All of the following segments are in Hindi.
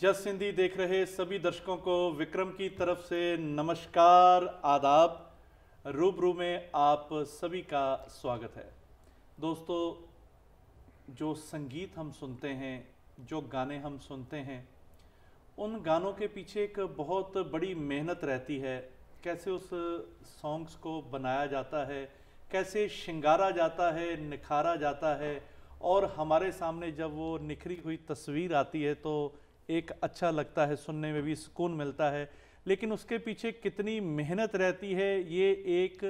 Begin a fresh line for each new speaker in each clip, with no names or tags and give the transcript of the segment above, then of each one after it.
जस सिंधी देख रहे सभी दर्शकों को विक्रम की तरफ से नमस्कार आदाब रूबरू में आप सभी का स्वागत है दोस्तों जो संगीत हम सुनते हैं जो गाने हम सुनते हैं उन गानों के पीछे एक बहुत बड़ी मेहनत रहती है कैसे उस सॉन्ग्स को बनाया जाता है कैसे शिंगारा जाता है निखारा जाता है और हमारे सामने जब वो निखरी हुई तस्वीर आती है तो एक अच्छा लगता है सुनने में भी सुकून मिलता है लेकिन उसके पीछे कितनी मेहनत रहती है ये एक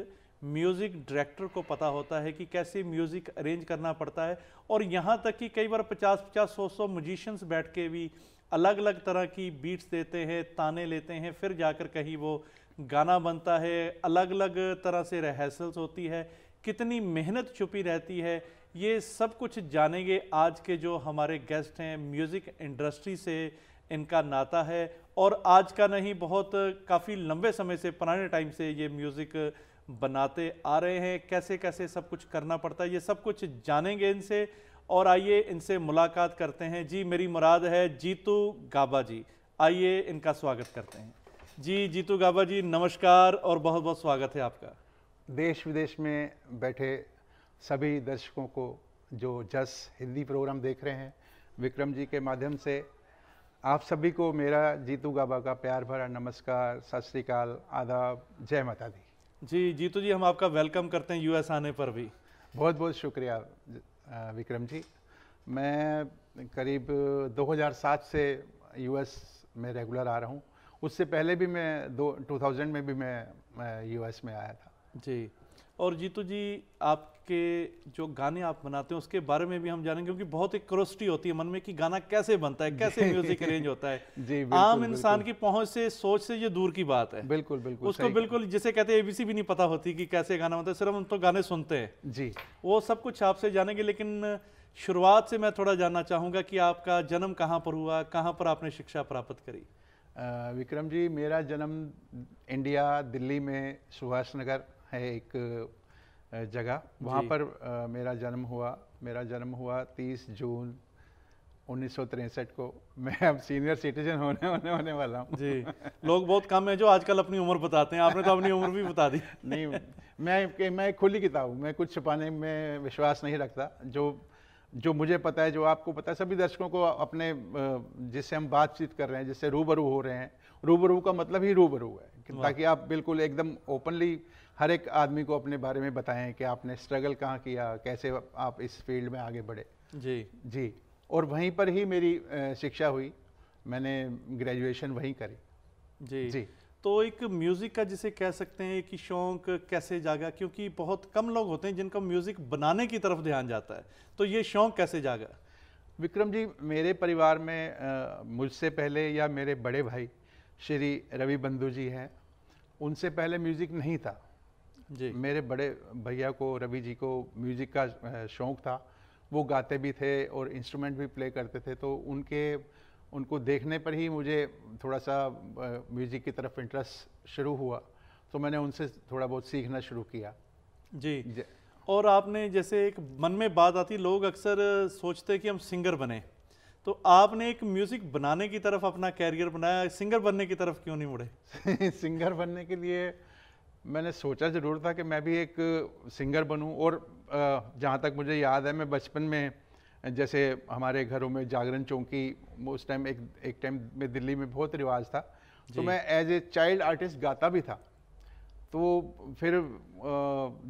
म्यूज़िक डायरेक्टर को पता होता है कि कैसे म्यूज़िक अरेंज करना पड़ता है और यहाँ तक कि कई बार पचास पचास सौ सौ म्यूजिशंस बैठ के भी अलग अलग तरह की बीट्स देते हैं ताने लेते हैं फिर जाकर कहीं वो गाना बनता है अलग अलग तरह से रिहर्सल्स होती है कितनी मेहनत छुपी रहती है ये सब कुछ जानेंगे आज के जो हमारे गेस्ट हैं म्यूज़िक इंडस्ट्री से इनका नाता है और आज का नहीं बहुत काफ़ी लंबे समय से पुराने टाइम से ये म्यूज़िक बनाते आ रहे हैं कैसे कैसे सब कुछ करना पड़ता है ये सब कुछ जानेंगे इनसे और आइए इनसे मुलाकात करते हैं जी मेरी मुराद है जीतू गाबा जी आइए इनका स्वागत करते हैं जी जीतू गाबा जी नमस्कार और बहुत बहुत स्वागत है आपका देश विदेश में बैठे सभी दर्शकों को जो जस
हिंदी प्रोग्राम देख रहे हैं विक्रम जी के माध्यम से आप सभी को मेरा जीतू गाबा का प्यार भरा नमस्कार सत श्रीकाल आदाब जय माता दी जी जीतू जी हम आपका वेलकम करते हैं यूएस आने पर भी बहुत बहुत शुक्रिया विक्रम जी मैं करीब 2007 से यूएस में रेगुलर आ रहा हूँ उससे पहले भी मैं दो टू में भी मैं यूएस में आया था
जी और जीतू जी आप आपके जो गाने आप बनाते हैं उसके बारे में भी हम जानेंगे क्योंकि बहुत एक क्रोसिटी होती है मन में कि गाना कैसे बनता है कैसे म्यूजिक अरेंज होता है जी बिल्कुल, आम इंसान की पहुंच से सोच से ये दूर की बात है बिल्कुल बिल्कुल उसको बिल्कुल जिसे कहते हैं एबीसी भी नहीं पता होती कि कैसे गाना बनता है सिर्फ हम तो गाने सुनते हैं जी वो सब कुछ आपसे जानेंगे लेकिन शुरुआत से मैं थोड़ा जानना चाहूँगा कि आपका जन्म कहाँ पर हुआ कहाँ पर आपने शिक्षा प्राप्त करी विक्रम जी मेरा जन्म इंडिया दिल्ली में सुभाष नगर
है एक जगह वहाँ पर आ, मेरा जन्म हुआ मेरा जन्म हुआ
30 जून उन्नीस को मैं अब सीनियर सिटीजन होने होने होने वाला हूँ जी लोग बहुत कम है जो आजकल अपनी उम्र बताते हैं आपने तो अपनी उम्र भी बता दी नहीं
मैं मैं खुली किताब हूँ मैं कुछ छुपाने में विश्वास नहीं रखता जो जो मुझे पता है जो आपको पता है सभी दर्शकों को अपने जिससे हम बातचीत कर रहे हैं जिससे रूबरू हो रहे हैं रूबरू का मतलब ही रूबरू है ताकि आप बिल्कुल एकदम ओपनली हर एक आदमी को अपने बारे में बताएं कि आपने स्ट्रगल कहाँ किया कैसे आप इस फील्ड में आगे बढ़े जी जी और वहीं पर ही मेरी शिक्षा हुई मैंने ग्रेजुएशन
वहीं करी जी जी तो एक म्यूज़िक का जिसे कह सकते हैं कि शौक कैसे जागा क्योंकि बहुत कम लोग होते हैं जिनका म्यूज़िक बनाने की तरफ ध्यान जाता है तो ये शौक कैसे जागा विक्रम जी मेरे परिवार में मुझसे पहले या मेरे
बड़े भाई श्री रवि बंधु जी हैं उनसे पहले म्यूज़िक नहीं था जी मेरे बड़े भैया को रवि जी को म्यूज़िक का शौक़ था वो गाते भी थे और इंस्ट्रूमेंट भी प्ले करते थे तो उनके उनको देखने पर ही मुझे थोड़ा सा म्यूज़िक की तरफ इंटरेस्ट शुरू हुआ तो मैंने उनसे थोड़ा बहुत सीखना
शुरू किया जी और आपने जैसे एक मन में बात आती लोग अक्सर सोचते हैं कि हम सिंगर बने तो आपने एक म्यूज़िक बनाने की तरफ अपना कैरियर बनाया सिंगर बनने की तरफ क्यों नहीं मुड़े सिंगर बनने के लिए मैंने सोचा ज़रूर
था कि मैं भी एक सिंगर बनूं और जहाँ तक मुझे याद है मैं बचपन में जैसे हमारे घरों में जागरण चौंकी उस टाइम एक एक टाइम में दिल्ली में बहुत रिवाज था तो मैं एज ए चाइल्ड आर्टिस्ट गाता भी था तो फिर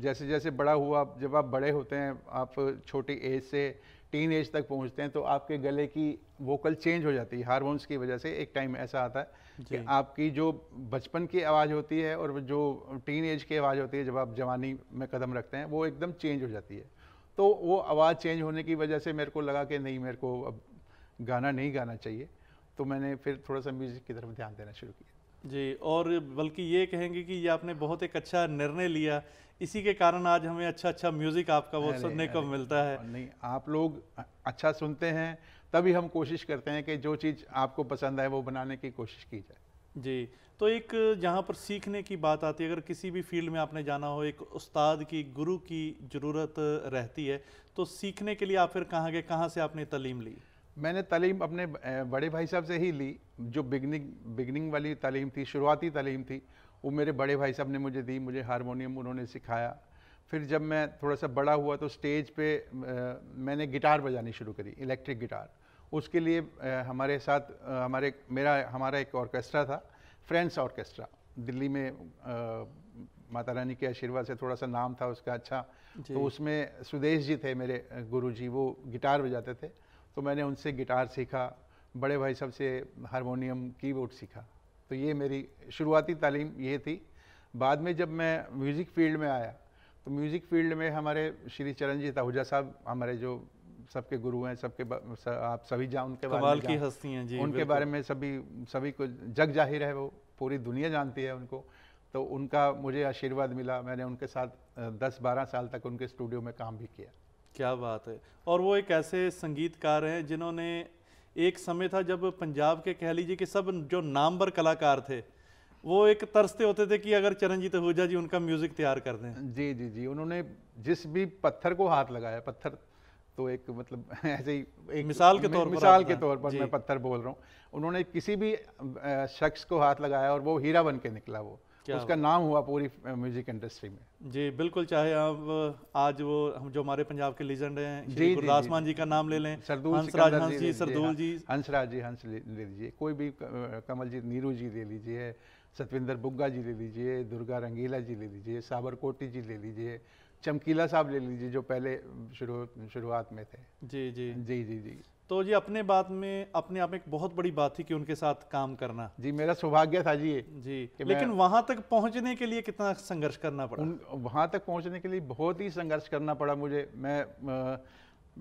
जैसे जैसे बड़ा हुआ जब आप बड़े होते हैं आप छोटी एज से टीन एज तक पहुंचते हैं तो आपके गले की वोकल चेंज हो जाती है हारमोन्स की वजह से एक टाइम ऐसा आता है कि आपकी जो बचपन की आवाज़ होती है और जो टीन एज की आवाज़ होती है जब आप जवानी में कदम रखते हैं वो एकदम चेंज हो जाती है तो वो आवाज़ चेंज होने की वजह से मेरे को लगा कि नहीं मेरे को अब गाना नहीं गाना चाहिए तो मैंने फिर थोड़ा सा म्यूज़िक की तरफ ध्यान देना शुरू किया
जी और बल्कि ये कहेंगे कि ये आपने बहुत एक अच्छा निर्णय लिया इसी के कारण आज हमें अच्छा अच्छा म्यूज़िक आपका वो सुनने को मिलता है नहीं आप लोग अच्छा सुनते हैं तभी हम कोशिश करते हैं कि जो चीज़ आपको पसंद आए वो बनाने की कोशिश की जाए जी तो एक जहाँ पर सीखने की बात आती है अगर किसी भी फील्ड में आपने जाना हो एक उस्ताद की गुरु की ज़रूरत रहती है तो सीखने के लिए आप फिर कहाँ गए कहाँ से आपने तलीम ली मैंने तालीम अपने बड़े भाई साहब से ही ली जो बिगनिंग
बिगनिंग वाली तालीम थी शुरुआती तालीम थी वो मेरे बड़े भाई साहब ने मुझे दी मुझे हारमोनियम उन्होंने सिखाया फिर जब मैं थोड़ा सा बड़ा हुआ तो स्टेज पे आ, मैंने गिटार बजानी शुरू करी इलेक्ट्रिक गिटार उसके लिए आ, हमारे साथ आ, हमारे मेरा हमारा एक ऑर्केस्ट्रा था फ्रेंड्स ऑर्केस्ट्रा दिल्ली में माता रानी के आशीर्वाद से थोड़ा सा नाम था उसका अच्छा तो उसमें सुदेश जी थे मेरे गुरुजी वो गिटार बजाते थे तो मैंने उनसे गिटार सीखा बड़े भाई साहब से हारमोनियम कीबोर्ड सीखा तो ये मेरी शुरुआती तालीम ये थी बाद में जब मैं म्यूज़िक फील्ड में आया तो म्यूज़िक फील्ड में हमारे श्री चरणजीत आहूजा साहब हमारे जो सबके गुरु हैं सबके आप सभी जान उनके बारे में की हस्ती हैं जी उनके बारे में सभी सभी को जग जाहिर है वो पूरी दुनिया जानती है उनको तो उनका मुझे आशीर्वाद मिला मैंने
उनके साथ 10-12 साल तक उनके स्टूडियो में काम भी किया क्या बात है और वो एक ऐसे संगीतकार हैं जिन्होंने एक समय था जब पंजाब के कह लीजिए कि सब जो नामवर कलाकार थे वो एक तरसते होते थे कि अगर चरणजीत आहूजा जी उनका म्यूज़िक तैयार कर दें जी जी जी उन्होंने जिस भी पत्थर को हाथ लगाया पत्थर तो एक मतलब
ऐसे ही एक मिसाल के तौर पर मिसाल के तौर पर मैं पत्थर बोल रहा हूँ उन्होंने किसी भी शख्स को हाथ लगाया और वो हीरा बन के निकला वो क्या उसका नाम हुआ पूरी म्यूजिक इंडस्ट्री में
जी बिल्कुल चाहे आप आज वो हम जो हमारे पंजाब के लीजेंड हैं जी गुरदास मान जी का नाम ले लें हंसराज हंस जी सरदूल जी
हाँ, हंसराज जी हंस ले लीजिए कोई भी कमल जी नीरू जी ले लीजिए सतविंदर बुग्गा जी ले लीजिए दुर्गा रंगीला जी ले लीजिए साबर
कोटी जी ले लीजिए चमकीला साहब ले लीजिए जो पहले शुरू शुरुआत में थे जी जी जी जी जी तो जी अपने बात में अपने आप में एक बहुत बड़ी बात थी कि उनके साथ काम करना जी मेरा सौभाग्य था जी जी लेकिन वहाँ तक पहुँचने के लिए कितना संघर्ष करना पड़ा
वहाँ तक पहुँचने के लिए बहुत ही संघर्ष करना पड़ा मुझे मैं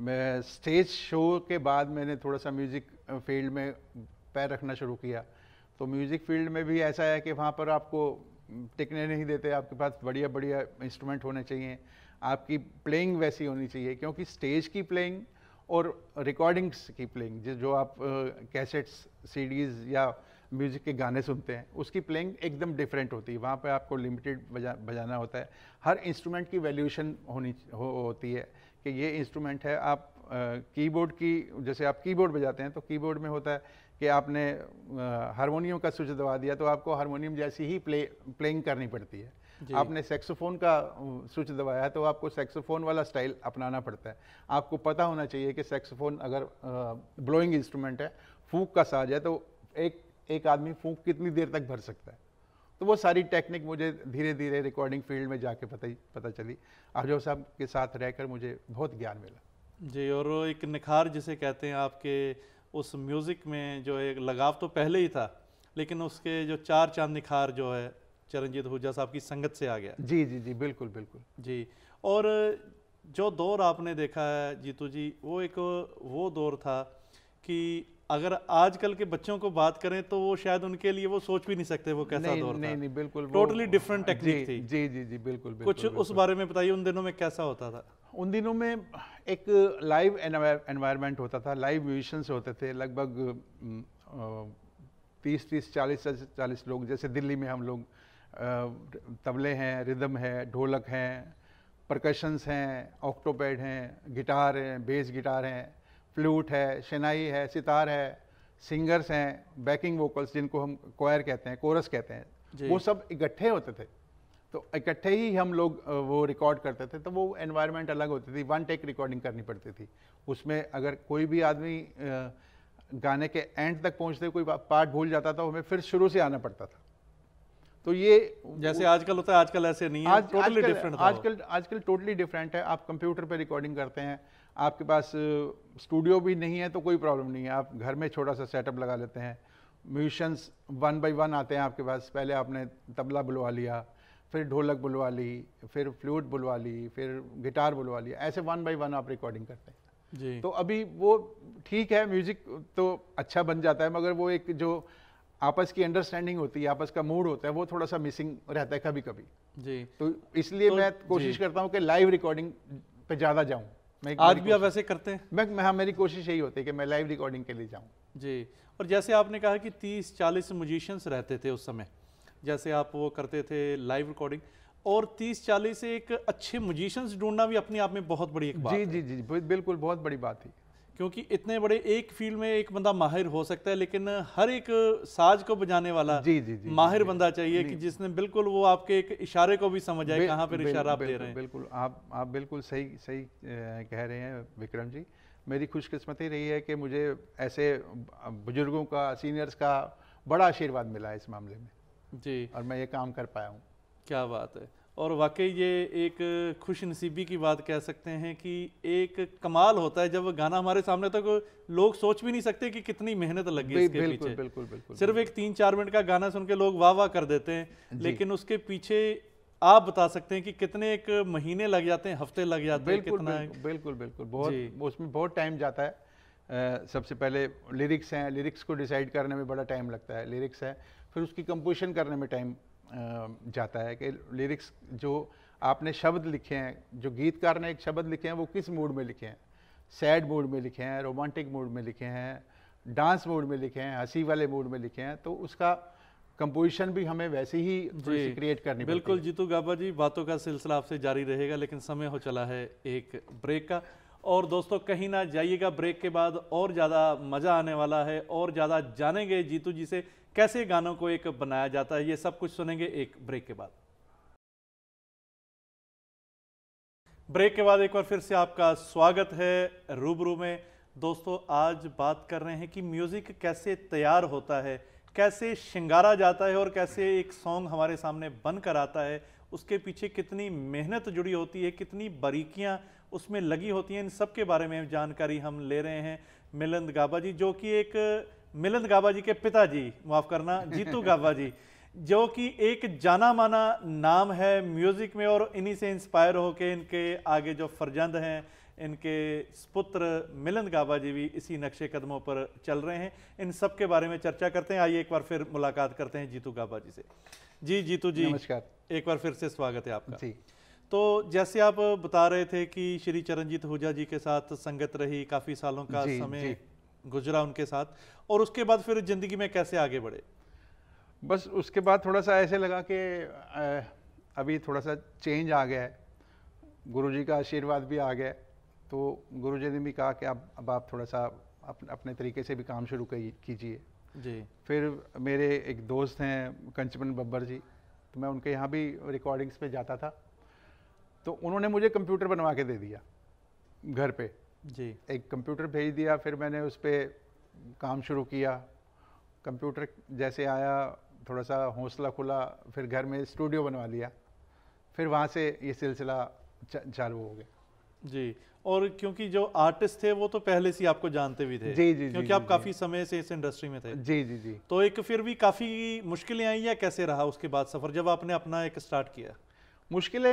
मैं स्टेज शो के बाद मैंने थोड़ा सा म्यूज़िक फील्ड में पैर रखना शुरू किया तो म्यूज़िक फील्ड में भी ऐसा है कि वहाँ पर आपको टिकने नहीं देते आपके पास बढ़िया बढ़िया इंस्ट्रूमेंट होने चाहिए आपकी प्लेइंग वैसी होनी चाहिए क्योंकि स्टेज की प्लेइंग और रिकॉर्डिंग्स की प्लेइंग जो आप कैसेट्स सीडीज या म्यूज़िक के गाने सुनते हैं उसकी प्लेइंग एकदम डिफरेंट होती है वहाँ पे आपको लिमिटेड बजा बजाना होता है हर इंस्ट्रूमेंट की वैल्यूशन होनी हो, होती है कि ये इंस्ट्रूमेंट है आप कीबोर्ड की जैसे आप कीबोर्ड बजाते हैं तो कीबोर्ड में होता है कि आपने हारमोनियम का स्विच दबा दिया तो आपको हारमोनियम जैसी ही प्ले प्लेइंग करनी पड़ती है आपने सेक्सोफोन का स्विच दबाया है तो आपको सेक्सोफोन वाला स्टाइल अपनाना पड़ता है आपको पता होना चाहिए कि सेक्सोफोन अगर ब्लोइंग इंस्ट्रूमेंट है फूक का साज है तो एक एक आदमी फूक कितनी देर तक भर सकता है तो वो सारी टेक्निक मुझे धीरे धीरे रिकॉर्डिंग फील्ड में जाके पता ही पता चली अर्जो साहब के साथ रहकर मुझे बहुत ज्ञान मिला
जी और एक निखार जिसे कहते हैं आपके उस म्यूज़िक में जो एक लगाव तो पहले ही था लेकिन उसके जो चार चांद निखार जो है चरणजीत हुजा साहब की संगत से आ गया जी जी जी बिल्कुल बिल्कुल जी और जो दौर आपने देखा है जीतू जी वो एक वो दौर था कि अगर आजकल के बच्चों को बात करें तो वो शायद उनके लिए वो सोच भी नहीं सकते वो कैसा नहीं, दौर नहीं, था नहीं बिल्कुल टोटली डिफरेंट टेक्निक थी जी जी जी बिल्कुल, बिल्कुल कुछ बिल्कुल, उस बारे में बताइए उन दिनों में कैसा होता था उन दिनों में एक लाइव
एनवायरनमेंट होता था लाइव म्यूजिशंस होते थे लगभग तीस तीस चालीस चालीस लोग जैसे दिल्ली में हम लोग तबले हैं रिदम है ढोलक हैं प्रकशंस हैं ऑक्टोपैड हैं गिटार हैं बेस गिटार हैं फ्लूट है शनाई है सितार है सिंगर्स हैं बैकिंग वोकल्स जिनको हम कोयर कहते हैं कोरस कहते हैं वो सब इकट्ठे होते थे तो इकट्ठे ही हम लोग वो रिकॉर्ड करते थे तो वो एनवायरनमेंट अलग होती थी वन टेक रिकॉर्डिंग करनी पड़ती थी उसमें अगर कोई भी आदमी गाने के एंड तक पहुंचते कोई पार्ट भूल जाता था हमें फिर शुरू से आना पड़ता था तो ये जैसे आजकल होता है आजकल ऐसे नहीं है आज, टोटली डिफरेंट आजकल आजकल टोटली डिफरेंट है आप कंप्यूटर पर रिकॉर्डिंग करते हैं आपके पास स्टूडियो भी नहीं है तो कोई प्रॉब्लम नहीं है आप घर में छोटा सा सेटअप लगा लेते हैं म्यूजिशंस वन बाय वन आते हैं आपके पास पहले आपने तबला बुलवा लिया फिर ढोलक बुलवा ली फिर फ्लूट बुलवा ली फिर गिटार बुलवा लिया ऐसे वन बाई वन आप रिकॉर्डिंग करते हैं जी तो अभी वो ठीक है म्यूज़िक तो अच्छा बन जाता है मगर वो एक जो आपस की अंडरस्टैंडिंग होती है आपस का मूड होता है वो थोड़ा सा मिसिंग रहता है कभी कभी जी तो इसलिए तो, मैं कोशिश करता हूँ कि लाइव रिकॉर्डिंग पे ज़्यादा जाऊँ आज भी
आप वैसे करते हैं मैं हाँ मेरी कोशिश यही होती है कि मैं लाइव रिकॉर्डिंग के लिए जाऊँ जी और जैसे आपने कहा कि तीस चालीस म्यूजिशंस रहते थे उस समय जैसे आप वो करते थे लाइव रिकॉर्डिंग और तीस चालीस एक अच्छे म्यूजिशंस ढूंढना भी अपने आप में बहुत बड़ी एक बात जी जी जी बिल्कुल बहुत बड़ी बात है क्योंकि इतने बड़े एक फील्ड में एक बंदा माहिर हो सकता है लेकिन हर एक साज को बजाने वाला जी जी जी माहिर जी, बंदा चाहिए कि जिसने बिल्कुल वो आपके एक इशारे को भी समझ आए कहाँ पर इशारा आप दे रहे हैं
बिल्कुल आप आप बिल्कुल सही सही कह रहे हैं विक्रम जी मेरी खुशकिस्मती रही है कि मुझे ऐसे बुजुर्गों का सीनियर्स का बड़ा आशीर्वाद मिला है इस मामले में जी और मैं ये काम कर पाया हूँ
क्या बात है और वाकई ये एक खुश नसीबी की बात कह सकते हैं कि एक कमाल होता है जब गाना हमारे सामने तक तो लोग सोच भी नहीं सकते कि कितनी मेहनत लगी इसके बिल्कुल, पीछे बिल्कुल बिल्कुल सिर्फ एक तीन चार मिनट का गाना सुन के लोग वाह वाह कर देते हैं लेकिन उसके पीछे आप बता सकते हैं कि कितने एक महीने लग जाते हैं हफ्ते लग जाते हैं कितना
बिल्कुल बिल्कुल बहुत
उसमें बहुत टाइम
जाता है सबसे पहले लिरिक्स हैं लिरिक्स को डिसाइड करने में बड़ा टाइम लगता है लिरिक्स है फिर उसकी कंपोजिशन करने में टाइम जाता है कि लिरिक्स जो आपने शब्द लिखे हैं जो गीतकार ने एक शब्द लिखे हैं वो किस मूड में लिखे हैं सैड मूड में लिखे हैं रोमांटिक मूड में लिखे हैं डांस मूड में लिखे हैं हंसी वाले मूड में लिखे हैं तो उसका कंपोजिशन भी हमें वैसे ही क्रिएट
करनी बिल्कुल जीतू गाबा जी बातों का सिलसिला आपसे जारी रहेगा लेकिन समय हो चला है एक ब्रेक का और दोस्तों कहीं ना जाइएगा ब्रेक के बाद और ज़्यादा मज़ा आने वाला है और ज़्यादा जानेंगे जीतू जी से कैसे गानों को एक बनाया जाता है ये सब कुछ सुनेंगे एक ब्रेक के बाद ब्रेक के बाद एक बार फिर से आपका स्वागत है रूबरू में दोस्तों आज बात कर रहे हैं कि म्यूज़िक कैसे तैयार होता है कैसे शिंगारा जाता है और कैसे एक सॉन्ग हमारे सामने बन कर आता है उसके पीछे कितनी मेहनत जुड़ी होती है कितनी बारीकियां उसमें लगी होती हैं इन सब के बारे में जानकारी हम ले रहे हैं मिलंद गाबा जी जो कि एक मिलिंद गाबा जी के पिताजी माफ करना जीतू गाबा जी जो कि एक जाना माना नाम है म्यूज़िक में और इन्हीं से इंस्पायर होके इनके आगे जो फर्जंद हैं इनके सुपुत्र मिलिंद गाबा जी भी इसी नक्शे कदमों पर चल रहे हैं इन सब के बारे में चर्चा करते हैं आइए एक बार फिर मुलाकात करते हैं जीतू गाबा जी से जी जीतू जी नमस्कार एक बार फिर से स्वागत है आपका जी तो जैसे आप बता रहे थे कि श्री चरणजीत हुजा जी के साथ संगत रही काफ़ी सालों का समय गुजरा उनके साथ और उसके बाद फिर ज़िंदगी में कैसे आगे बढ़े बस उसके बाद थोड़ा सा ऐसे लगा कि अभी थोड़ा सा चेंज आ
गया है जी का आशीर्वाद भी आ गया तो जी ने भी कहा कि अब अब आप थोड़ा सा अपने अपने तरीके से भी काम शुरू कीजिए जी फिर मेरे एक दोस्त हैं कंचमन बब्बर जी तो मैं उनके यहाँ भी रिकॉर्डिंग्स पे जाता था तो उन्होंने मुझे कंप्यूटर बनवा के दे दिया घर पे जी एक कंप्यूटर भेज दिया फिर मैंने उस पर काम शुरू किया कंप्यूटर जैसे आया थोड़ा सा हौसला खुला फिर घर में स्टूडियो बनवा लिया फिर वहाँ से
ये सिलसिला चालू हो गया जी और क्योंकि जो आर्टिस्ट थे वो तो पहले से आपको जानते भी थे जी जी क्योंकि जी, आप जी, काफी समय से इस इंडस्ट्री में थे जी जी जी तो एक फिर भी काफी मुश्किलें आई या कैसे रहा उसके बाद सफर जब आपने अपना एक स्टार्ट किया मुश्किलें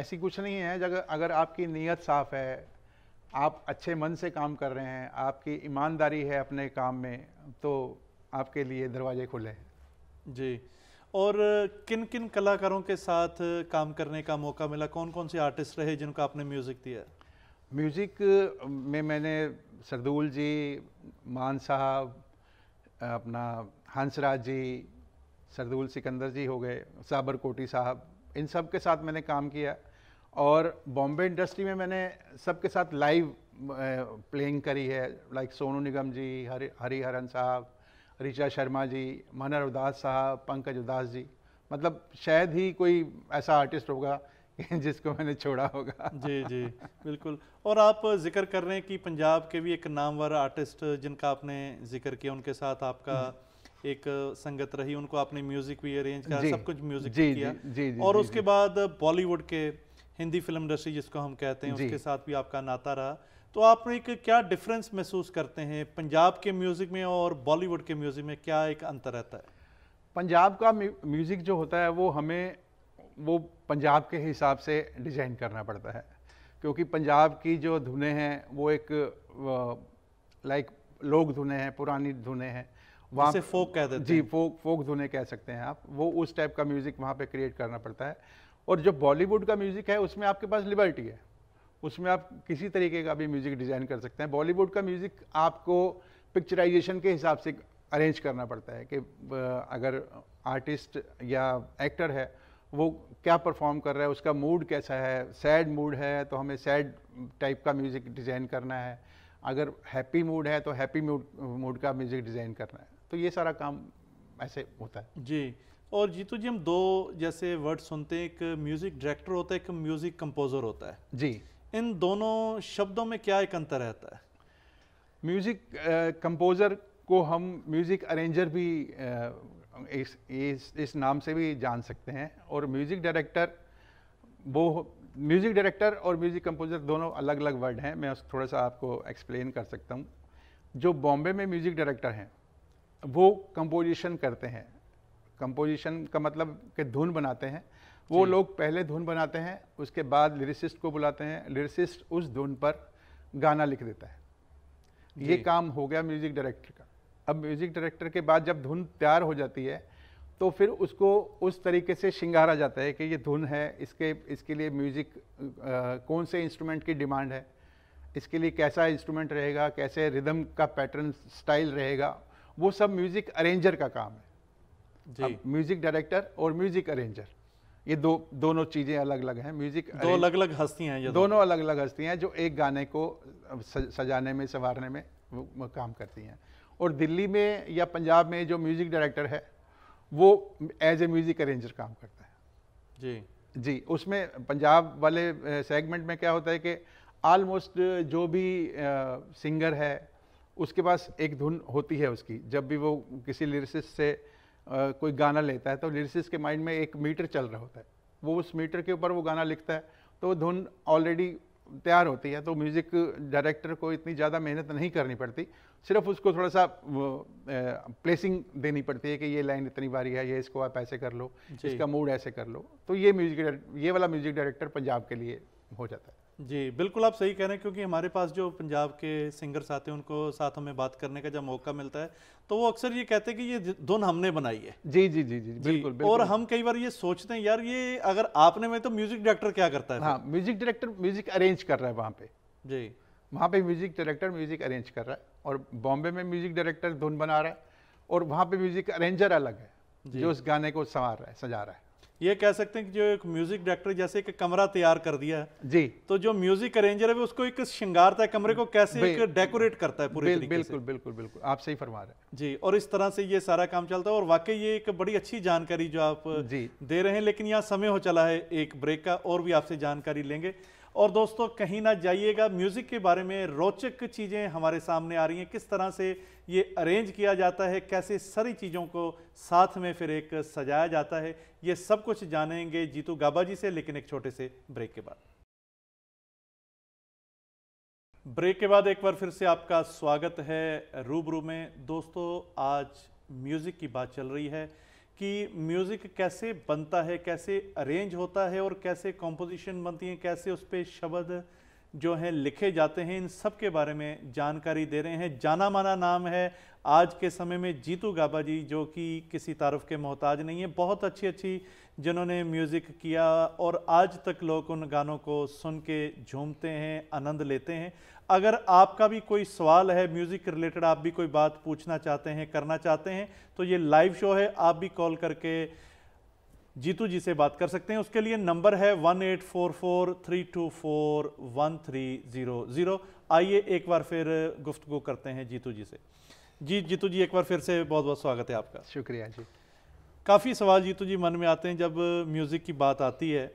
ऐसी कुछ नहीं है जब अगर आपकी नीयत साफ है आप अच्छे मन से काम कर रहे हैं आपकी ईमानदारी है अपने काम में तो आपके लिए दरवाजे खुले हैं जी और किन किन कलाकारों के साथ काम करने का मौका मिला कौन कौन से आर्टिस्ट रहे जिनका आपने म्यूज़िक दिया म्यूज़िक में मैंने
सरदूल जी मान साहब अपना हंसराज जी सरदूल सिकंदर जी हो गए साबर कोटी साहब इन सब के साथ मैंने काम किया और बॉम्बे इंडस्ट्री में मैंने सबके साथ लाइव प्लेइंग करी है लाइक सोनू निगम जी हरि हरिहरन साहब ऋचा शर्मा जी मनर उदास साहब पंकज उदास जी मतलब शायद ही कोई ऐसा आर्टिस्ट होगा जिसको मैंने छोड़ा होगा जी जी
बिल्कुल और आप जिक्र कर रहे हैं कि पंजाब के भी एक नामवर आर्टिस्ट जिनका आपने जिक्र किया उनके साथ आपका एक संगत रही उनको आपने म्यूजिक भी अरेंज किया सब कुछ म्यूजिक जी, किया जी, जी, जी, और जी, उसके जी, बाद बॉलीवुड के हिंदी फिल्म इंडस्ट्री जिसको हम कहते हैं उसके साथ भी आपका नाता रहा तो आप एक क्या डिफरेंस महसूस करते हैं पंजाब के म्यूज़िक में और बॉलीवुड के म्यूज़िक में क्या एक अंतर रहता है पंजाब का म्यूज़िक जो होता है वो हमें वो पंजाब के हिसाब
से डिज़ाइन करना पड़ता है क्योंकि पंजाब की जो धुने हैं वो एक लाइक लोक धुने हैं पुरानी धुने हैं वहाँ से फोक कह देते जी फोक फोक धुने कह सकते हैं आप वो उस टाइप का म्यूज़िक वहाँ पे क्रिएट करना पड़ता है और जो बॉलीवुड का म्यूज़िक है उसमें आपके पास लिबर्टी है उसमें आप किसी तरीके का भी म्यूज़िक डिज़ाइन कर सकते हैं बॉलीवुड का म्यूज़िक आपको पिक्चराइजेशन के हिसाब से अरेंज करना पड़ता है कि अगर आर्टिस्ट या एक्टर है वो क्या परफॉर्म कर रहा है उसका मूड कैसा है सैड मूड है तो हमें सैड टाइप का म्यूज़िक डिज़ाइन करना है अगर हैप्पी मूड है तो हैप्पी मूड मूड का म्यूज़िक डिज़ाइन करना है तो ये सारा काम
ऐसे होता है जी और जीतू जी हम दो जैसे वर्ड सुनते हैं एक म्यूज़िक डायरेक्टर होता है एक म्यूज़िक कंपोज़र होता है जी इन दोनों शब्दों में क्या एक अंतर रहता है म्यूज़िक कंपोज़र को हम म्यूज़िक अरेंजर भी
इस, इस इस नाम से भी जान सकते हैं और म्यूज़िक डायरेक्टर वो म्यूज़िक डायरेक्टर और म्यूज़िक कंपोज़र दोनों अलग अलग वर्ड हैं मैं थोड़ा सा आपको एक्सप्लेन कर सकता हूँ जो बॉम्बे में म्यूज़िक डायरेक्टर हैं वो कंपोजिशन करते हैं कंपोजिशन का मतलब के धुन बनाते हैं वो लोग पहले धुन बनाते हैं उसके बाद लिरिसिस्ट को बुलाते हैं लिरिसिस्ट उस धुन पर गाना लिख देता है ये काम हो गया म्यूज़िक डायरेक्टर का अब म्यूज़िक डायरेक्टर के बाद जब धुन तैयार हो जाती है तो फिर उसको उस तरीके से श्रृंगारा जाता है कि ये धुन है इसके इसके लिए म्यूज़िक कौन से इंस्ट्रूमेंट की डिमांड है इसके लिए कैसा इंस्ट्रूमेंट रहेगा कैसे रिदम का पैटर्न स्टाइल रहेगा वो सब म्यूज़िक अरेंजर का काम है म्यूजिक डायरेक्टर और म्यूजिक अरेंजर ये दो दोनों चीज़ें अलग अलग हैं म्यूजिक दो अलग अलग हस्तियां हैं दोनों अलग अलग हस्तियां हैं जो एक गाने को सजाने में संवारने में काम करती हैं और दिल्ली में या पंजाब में जो म्यूजिक डायरेक्टर है वो एज ए म्यूजिक अरेंजर काम करता है जी जी उसमें पंजाब वाले सेगमेंट में क्या होता है कि आलमोस्ट जो भी सिंगर है उसके पास एक धुन होती है उसकी जब भी वो किसी लिरिसिस्ट से कोई गाना लेता है तो लिरिसिस के माइंड में एक मीटर चल रहा होता है वो उस मीटर के ऊपर वो गाना लिखता है तो धुन ऑलरेडी तैयार होती है तो म्यूज़िक डायरेक्टर को इतनी ज़्यादा मेहनत नहीं करनी पड़ती सिर्फ उसको थोड़ा सा प्लेसिंग देनी पड़ती है कि ये लाइन इतनी बारी है ये इसको आप ऐसे कर लो इसका मूड ऐसे कर लो तो ये म्यूज़िक ये वाला म्यूज़िक
डायरेक्टर पंजाब के लिए हो जाता है जी बिल्कुल आप सही कह रहे हैं क्योंकि हमारे पास जो पंजाब के सिंगर्स आते हैं उनको साथ हमें बात करने का जब मौका मिलता है तो वो अक्सर ये कहते हैं कि ये धुन हमने बनाई है जी जी जी जी बिल्कुल, बिल्कुल और हम कई बार ये सोचते हैं यार ये अगर आपने में तो म्यूजिक डायरेक्टर क्या करता है हाँ म्यूजिक डायरेक्टर म्यूजिक अरेंज कर रहा है वहाँ पे जी वहाँ पे म्यूजिक डायरेक्टर
म्यूजिक अरेंज कर रहा है और बॉम्बे में म्यूजिक डायरेक्टर धुन बना रहा है और वहाँ पे म्यूजिक अरेंजर अलग
है जो उस गाने को संवार रहा है सजा रहा है ये कह सकते हैं कि जो एक म्यूजिक डायरेक्टर जैसे एक कमरा तैयार कर दिया है जी तो जो म्यूजिक अरेंजर है वो उसको एक श्रृंगारता है कमरे को कैसे एक डेकोरेट करता है पूरे बिल, बिल्कुल बिल्कुल बिल्कुल आप सही फरमा रहे हैं जी और इस तरह से ये सारा काम चलता है और वाकई ये एक बड़ी अच्छी जानकारी जो आप जी दे रहे हैं लेकिन यहाँ समय हो चला है एक ब्रेक का और भी आपसे जानकारी लेंगे और दोस्तों कहीं ना जाइएगा म्यूज़िक के बारे में रोचक चीज़ें हमारे सामने आ रही हैं किस तरह से ये अरेंज किया जाता है कैसे सारी चीज़ों को साथ में फिर एक सजाया जाता है ये सब कुछ जानेंगे जीतू गाबा जी से लेकिन एक छोटे से ब्रेक के बाद ब्रेक के बाद एक बार फिर से आपका स्वागत है रूबरू में दोस्तों आज म्यूज़िक की बात चल रही है कि म्यूज़िक कैसे बनता है कैसे अरेंज होता है और कैसे कॉम्पोजिशन बनती है कैसे उस पर शब्द जो हैं लिखे जाते हैं इन सब के बारे में जानकारी दे रहे हैं जाना माना नाम है आज के समय में जीतू गाबा जी जो कि किसी तारफ़ के मोहताज नहीं है बहुत अच्छी अच्छी जिन्होंने म्यूज़िक किया और आज तक लोग उन गानों को सुन के झूमते हैं आनंद लेते हैं अगर आपका भी कोई सवाल है म्यूज़िक रिलेटेड आप भी कोई बात पूछना चाहते हैं करना चाहते हैं तो ये लाइव शो है आप भी कॉल करके जीतू जी से बात कर सकते हैं उसके लिए नंबर है one eight four four three two four one three zero zero आइए एक बार फिर गुफ्तु करते हैं जीतू जी से जी जीतू जी एक बार फिर से बहुत बहुत स्वागत है आपका शुक्रिया जी काफ़ी सवाल जीतू जी मन में आते हैं जब म्यूज़िक की बात आती है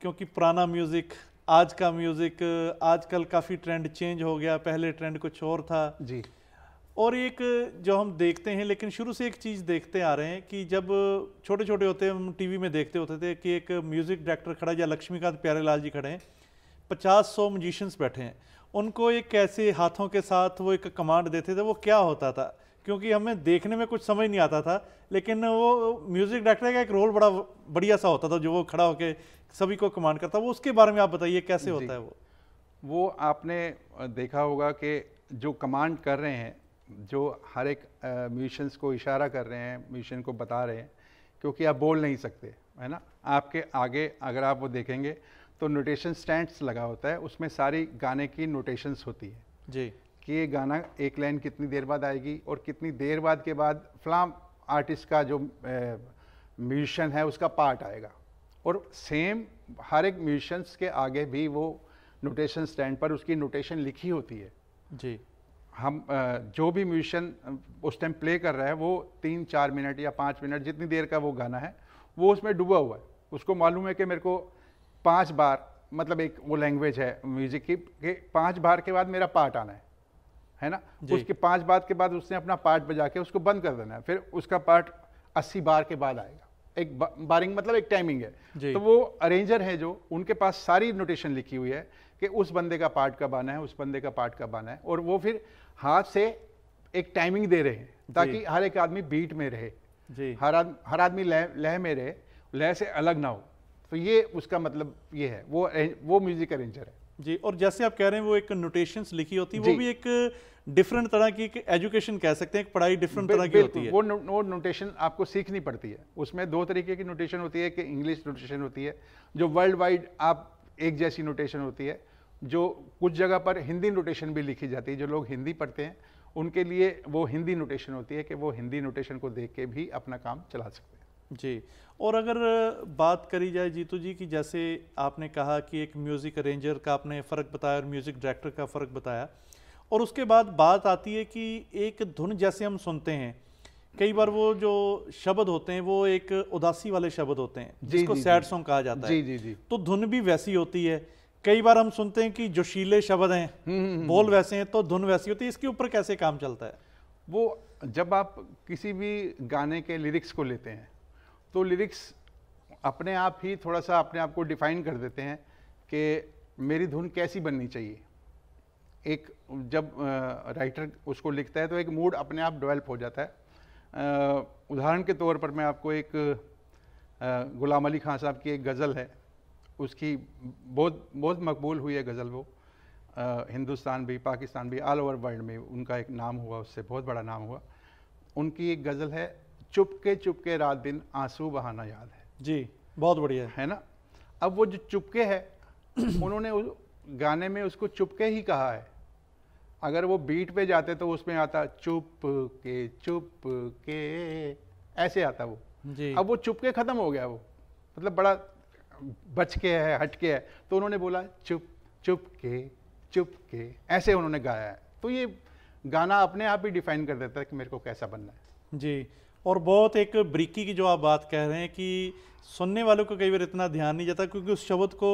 क्योंकि पुराना म्यूज़िक आज का म्यूज़िक आजकल काफ़ी ट्रेंड चेंज हो गया पहले ट्रेंड कुछ और था जी और एक जो हम देखते हैं लेकिन शुरू से एक चीज़ देखते आ रहे हैं कि जब छोटे छोटे होते हम टीवी में देखते होते थे कि एक म्यूज़िक डायरेक्टर खड़ा या लक्ष्मीकांत प्यारेलाल जी खड़े हैं पचास सौ म्यूजिशंस बैठे हैं उनको एक कैसे हाथों के साथ वो एक कमांड देते थे वो क्या होता था क्योंकि हमें देखने में कुछ समझ नहीं आता था लेकिन वो म्यूज़िक डायरेक्टर का एक रोल बड़ा बढ़िया सा होता था जो वो खड़ा होकर सभी को कमांड करता वो उसके बारे में आप बताइए कैसे होता है वो वो आपने देखा होगा कि
जो कमांड कर रहे हैं जो हर एक म्यूशंस को इशारा कर रहे हैं म्यूजिशन को बता रहे हैं क्योंकि आप बोल नहीं सकते है ना आपके आगे अगर आप वो देखेंगे तो नोटेशन स्टैंड्स लगा होता है उसमें सारी गाने की नोटेशंस होती है जी कि ये गाना एक लाइन कितनी देर बाद आएगी और कितनी देर बाद के बाद फ्लाम आर्टिस्ट का जो म्यूजिशन है उसका पार्ट आएगा और सेम हर एक म्यूजिशंस के आगे भी वो नोटेशन स्टैंड पर उसकी नोटेशन लिखी होती है जी हम जो भी म्यूजिशन उस टाइम प्ले कर रहा है वो तीन चार मिनट या पाँच मिनट जितनी देर का वो गाना है वो उसमें डूबा हुआ है उसको मालूम है कि मेरे को पाँच बार मतलब एक वो लैंग्वेज है म्यूजिक की कि पाँच बार के बाद मेरा पार्ट आना है है ना उसके पाँच बार के बाद उसने अपना पार्ट बजा के उसको बंद कर देना है फिर उसका पार्ट अस्सी बार के बाद आएगा एक बारिंग मतलब एक टाइमिंग है तो वो अरेंजर है जो उनके पास सारी नोटेशन लिखी हुई है कि उस बंदे का पार्ट कब आना है उस बंदे का पार्ट कब आना है और वो फिर हाथ से एक टाइमिंग दे रहे हैं ताकि हर एक आदमी बीट में रहे जी हर आद, हर आदमी लय लय में रहे लय से अलग ना हो तो ये उसका मतलब
ये है वो वो म्यूजिक अरेंजर है जी और जैसे आप कह रहे हैं वो एक नोटेशंस लिखी होती है वो भी एक डिफरेंट तरह की एक एजुकेशन कह सकते हैं एक पढ़ाई डिफरेंट तरह की होती है वो नो, नो नोटेशन
आपको सीखनी पड़ती है उसमें दो तरीके की नोटेशन होती है कि इंग्लिश नोटेशन होती है जो वर्ल्ड वाइड आप एक जैसी नोटेशन होती है जो कुछ जगह पर हिंदी नोटेशन भी लिखी जाती है जो लोग
हिंदी पढ़ते हैं उनके लिए वो हिंदी नोटेशन होती है कि वो हिंदी नोटेशन को देख के भी अपना काम चला सकते हैं जी और अगर बात करी जाए जीतू जी की जैसे आपने कहा कि एक म्यूज़िक अरेंजर का आपने फ़र्क बताया और म्यूज़िक डायरेक्टर का फ़र्क बताया और उसके बाद बात आती है कि एक धुन जैसे हम सुनते हैं कई बार वो जो शब्द होते हैं वो एक उदासी वाले शब्द होते हैं जिसको सैड सॉन्ग कहा जाता है जी जी जी तो धुन भी वैसी होती है कई बार हम सुनते हैं कि जोशीले शब्द हैं हम्म, हम्म, हम्म। बोल वैसे हैं तो धुन वैसी होती है इसके ऊपर कैसे काम चलता है वो जब आप किसी भी गाने के
लिरिक्स को लेते हैं तो लिरिक्स अपने आप ही थोड़ा सा अपने आप को डिफाइन कर देते हैं कि मेरी धुन कैसी बननी चाहिए एक जब राइटर उसको लिखता है तो एक मूड अपने आप डेवलप हो जाता है उदाहरण के तौर पर मैं आपको एक गुलाम अली खान साहब की एक गज़ल है उसकी बहुत बहुत मकबूल हुई है गज़ल वो हिंदुस्तान भी पाकिस्तान भी ऑल ओवर वर्ल्ड में उनका एक नाम हुआ उससे बहुत बड़ा नाम हुआ उनकी एक गज़ल है चुपके चुपके रात दिन आंसू बहाना याद है जी बहुत बढ़िया है।, है ना अब वो जो चुपके है उन्होंने उस गाने में उसको चुपके ही कहा है अगर वो बीट पे जाते तो उसमें आता चुप के चुप के ऐसे आता वो जी अब वो चुपके ख़त्म हो गया वो मतलब बड़ा बच के है हट के है तो उन्होंने बोला चुप चुप के चुप के ऐसे उन्होंने गाया है तो
ये गाना अपने आप ही डिफाइन कर देता है कि मेरे को कैसा बनना है जी और बहुत एक ब्रिकी की जो आप बात कह रहे हैं कि सुनने वालों को कई बार इतना ध्यान नहीं जाता क्योंकि उस शब्द को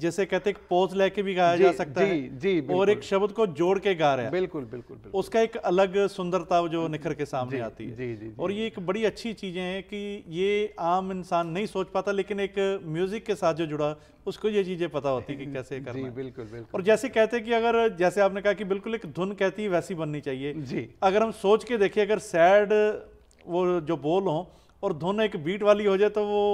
जैसे कहते हैं पोज लेके भी गाया जा सकता जी, है जी और एक शब्द को जोड़ के गा रहे हैं बिल्कुल बिल्कुल, बिल्कुल। उसका एक अलग सुंदरता जो निखर के सामने जी, आती है जी, जी, जी, और ये एक बड़ी अच्छी चीजें हैं कि ये आम इंसान नहीं सोच पाता लेकिन एक म्यूजिक के साथ जो जुड़ा उसको ये चीजें पता होती है कि कैसे करना जी, बिल्कुल बिल्कुल और जैसे कहते हैं कि अगर जैसे आपने कहा कि बिल्कुल एक धुन कहती है वैसी बननी चाहिए जी अगर हम सोच के देखिए अगर सैड वो जो बोल हो और धुन एक बीट वाली हो जाए तो वो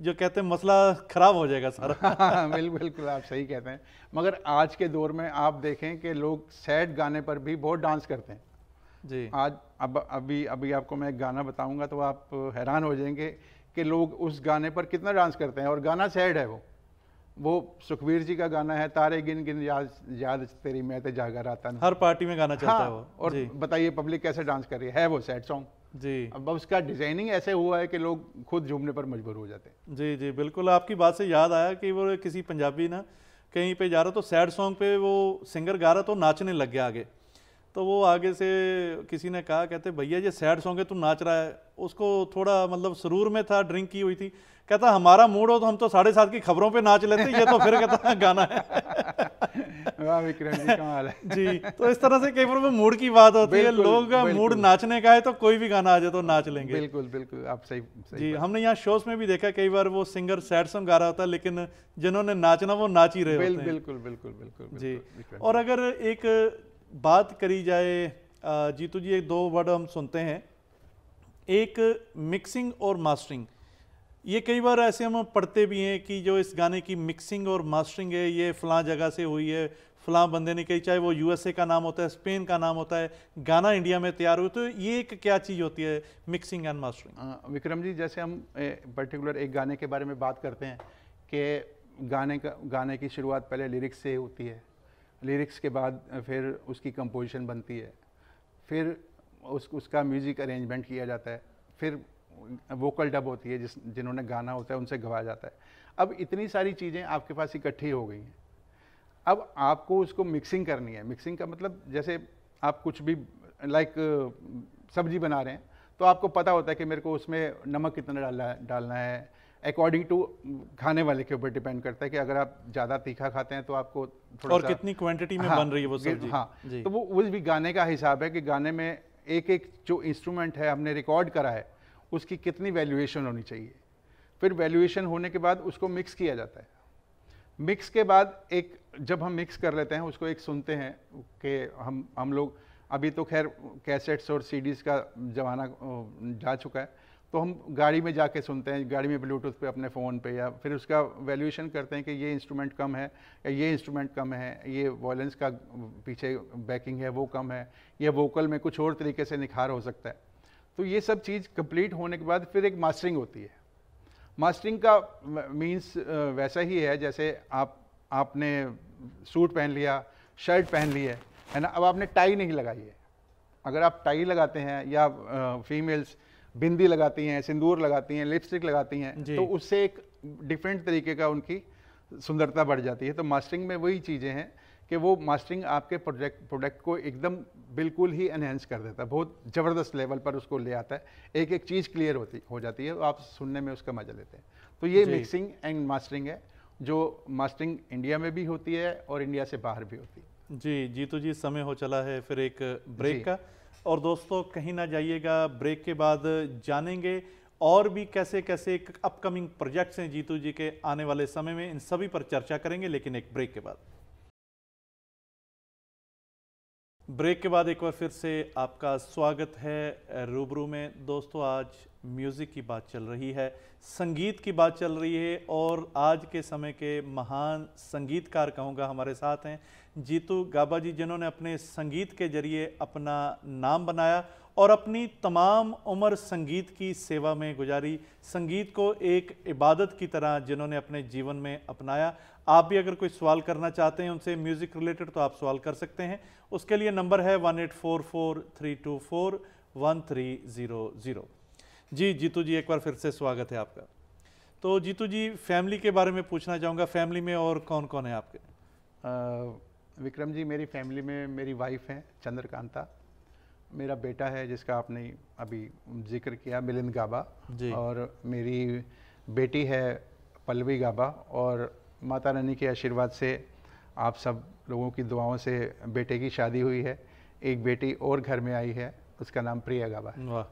जो कहते हैं मसला ख़राब हो जाएगा सर बिल्कुल हाँ, बिल्कुल आप सही कहते हैं मगर आज के दौर में आप देखें कि लोग सैड गाने
पर भी बहुत डांस करते हैं जी आज अब अभी अभी आपको मैं एक गाना बताऊंगा तो आप हैरान हो जाएंगे कि लोग उस गाने पर कितना डांस करते हैं और गाना सैड है वो वो सुखबीर जी का गाना है तारे गिन गिन याद याद तेरी मैं तो जागर आता हर पार्टी में गाना चलता हाँ, है वो और बताइए पब्लिक कैसे डांस कर रही है, है वो सैड सॉन्ग जी अब उसका डिजाइनिंग
ऐसे हुआ है कि लोग खुद झूमने पर मजबूर हो जाते हैं जी जी बिल्कुल आपकी बात से याद आया कि वो किसी पंजाबी ना कहीं पे जा रहा तो सैड सॉन्ग पे वो सिंगर गा रहा तो नाचने लग गया आगे तो वो आगे से किसी ने कहा कहते भैया ये सैड सॉन्ग है तू नाच रहा है उसको थोड़ा मतलब सरूर में था ड्रिंक की हुई थी कहता हमारा मूड हो तो हम तो साढ़े सात की खबरों पे नाच लेते ये तो फिर कहता गाना है
वाह विक्रम जी कमाल है
जी तो इस तरह से कई बार मूड की बात होती है लोग मूड नाचने का है तो कोई भी गाना आ जाए तो नाच लेंगे बिल्कुल बिल्कुल आप सही, सही जी हमने यहाँ शोज में भी देखा कई बार वो सिंगर सैड सॉन्ग गा रहा होता है लेकिन जिन्होंने नाचना वो नाच ही रहे होते हैं बिल्कुल बिल्कुल बिल्कुल जी और अगर एक बात करी जाए जीतू जी एक दो वर्ड हम सुनते हैं एक मिक्सिंग और मास्टरिंग ये कई बार ऐसे हम पढ़ते भी हैं कि जो इस गाने की मिक्सिंग और मास्टरिंग है ये फ़लाँ जगह से हुई है फ़लाँ बंदे ने कही चाहे वो यूएसए का नाम होता है स्पेन का नाम होता है गाना इंडिया में तैयार हुआ तो ये एक क्या चीज़ होती है mixing and mastering Vikram ji जैसे हम पर्टिकुलर एक गाने के बारे में बात करते हैं कि
गाने का गाने की शुरुआत पहले लिरिक्स से होती है लिरिक्स के बाद फिर उसकी कंपोजिशन बनती है फिर उस उसका म्यूज़िक अरेंजमेंट किया जाता है फिर वोकल डब होती है जिस जिन्होंने गाना होता है उनसे गवाया जाता है अब इतनी सारी चीज़ें आपके पास इकट्ठी हो गई हैं अब आपको उसको मिक्सिंग करनी है मिक्सिंग का मतलब जैसे आप कुछ भी लाइक सब्जी बना रहे हैं तो आपको पता होता है कि मेरे को उसमें नमक कितना डालना डालना है अकॉर्डिंग टू खाने वाले के ऊपर डिपेंड करता है कि अगर आप ज़्यादा तीखा खाते हैं तो आपको थोड़ा और कितनी क्वांटिटी में हाँ, बन रही है वो सब्जी हाँ तो वो उस भी गाने का हिसाब है कि गाने में एक एक जो इंस्ट्रूमेंट है हमने रिकॉर्ड करा है उसकी कितनी वैल्यूएशन होनी चाहिए फिर वैल्यूएशन होने के बाद उसको मिक्स किया जाता है मिक्स के बाद एक जब हम मिक्स कर लेते हैं उसको एक सुनते हैं कि हम हम लोग अभी तो खैर कैसेट्स और सीडीज़ का ज़माना जा चुका है तो हम गाड़ी में जाके सुनते हैं गाड़ी में ब्लूटूथ पे अपने फ़ोन पे या फिर उसका वैल्यूएशन करते हैं कि ये इंस्ट्रूमेंट कम है या ये इंस्ट्रूमेंट कम है ये वॉयलेंस का पीछे बैकिंग है वो कम है या वोकल में कुछ और तरीके से निखार हो सकता है तो ये सब चीज़ कंप्लीट होने के बाद फिर एक मास्टरिंग होती है मास्टरिंग का मीन्स वैसा ही है जैसे आप आपने सूट पहन लिया शर्ट पहन ली है है ना अब आपने टाई नहीं लगाई है अगर आप टाई लगाते हैं या फीमेल्स बिंदी लगाती हैं सिंदूर लगाती हैं लिपस्टिक लगाती हैं तो उससे एक डिफरेंट तरीके का उनकी सुंदरता बढ़ जाती है तो मास्टरिंग में वही चीज़ें हैं कि वो मास्टरिंग आपके प्रोजेक्ट प्रोडक्ट को एकदम बिल्कुल ही एनहेंस कर देता है बहुत ज़बरदस्त लेवल पर उसको ले आता है एक एक चीज़ क्लियर होती हो जाती है आप सुनने में उसका मजा लेते हैं तो ये मिक्सिंग एंड मास्टरिंग है जो
मास्टरिंग इंडिया में भी होती है और इंडिया से बाहर भी होती है जी जी तो जी समय हो चला है फिर एक ब्रेक का और दोस्तों कहीं ना जाइएगा ब्रेक के बाद जानेंगे और भी कैसे कैसे अपकमिंग प्रोजेक्ट्स हैं जीतू जी के आने वाले समय में इन सभी पर चर्चा करेंगे लेकिन एक ब्रेक के बाद ब्रेक के बाद एक बार फिर से आपका स्वागत है रूबरू में दोस्तों आज म्यूज़िक की बात चल रही है संगीत की बात चल रही है और आज के समय के महान संगीतकार कहूँगा हमारे साथ हैं जीतू गाबा जी जिन्होंने अपने संगीत के जरिए अपना नाम बनाया और अपनी तमाम उम्र संगीत की सेवा में गुजारी संगीत को एक इबादत की तरह जिन्होंने अपने जीवन में अपनाया आप भी अगर कोई सवाल करना चाहते हैं उनसे म्यूज़िक रिलेटेड तो आप सवाल कर सकते हैं उसके लिए नंबर है one eight four four three two four one three zero zero ji Jeetu ji एक बार फिर से स्वागत है आपका तो जीतू जी फैमिली के बारे में पूछना चाहूँगा फैमिली में और कौन कौन है आपके विक्रम जी मेरी फैमिली में मेरी वाइफ हैं
चंद्रकांता मेरा बेटा है जिसका आपने अभी जिक्र किया मिलिंद गाबा और मेरी बेटी है पल्लवी गाबा और माता रानी के आशीर्वाद से आप सब लोगों की दुआओं से बेटे की शादी हुई है
एक बेटी और घर में आई है उसका नाम प्रिया गाबा वाह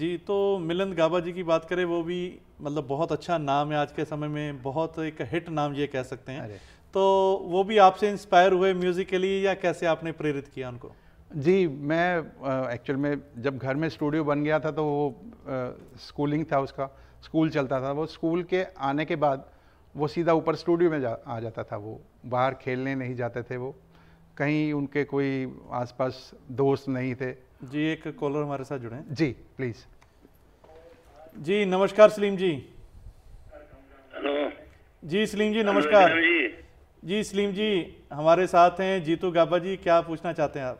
जी तो मिलन गाबा जी की बात करें वो भी मतलब बहुत अच्छा नाम है आज के समय में बहुत एक हिट नाम ये कह सकते हैं तो वो भी आपसे इंस्पायर हुए म्यूज़िक के लिए या कैसे आपने प्रेरित किया उनको जी मैं एक्चुअल में जब घर में स्टूडियो बन गया था तो वो आ,
स्कूलिंग था उसका स्कूल चलता था वो स्कूल के आने के बाद वो सीधा ऊपर स्टूडियो में जा आ जाता था वो बाहर खेलने नहीं जाते थे वो कहीं उनके कोई
आसपास दोस्त नहीं थे जी एक कॉलर हमारे साथ जुड़े हैं जी प्लीज़ जी नमस्कार सलीम जी हेलो जी सलीम जी नमस्कार जी सलीम जी हमारे साथ हैं जीतू गाबा जी क्या पूछना चाहते हैं आप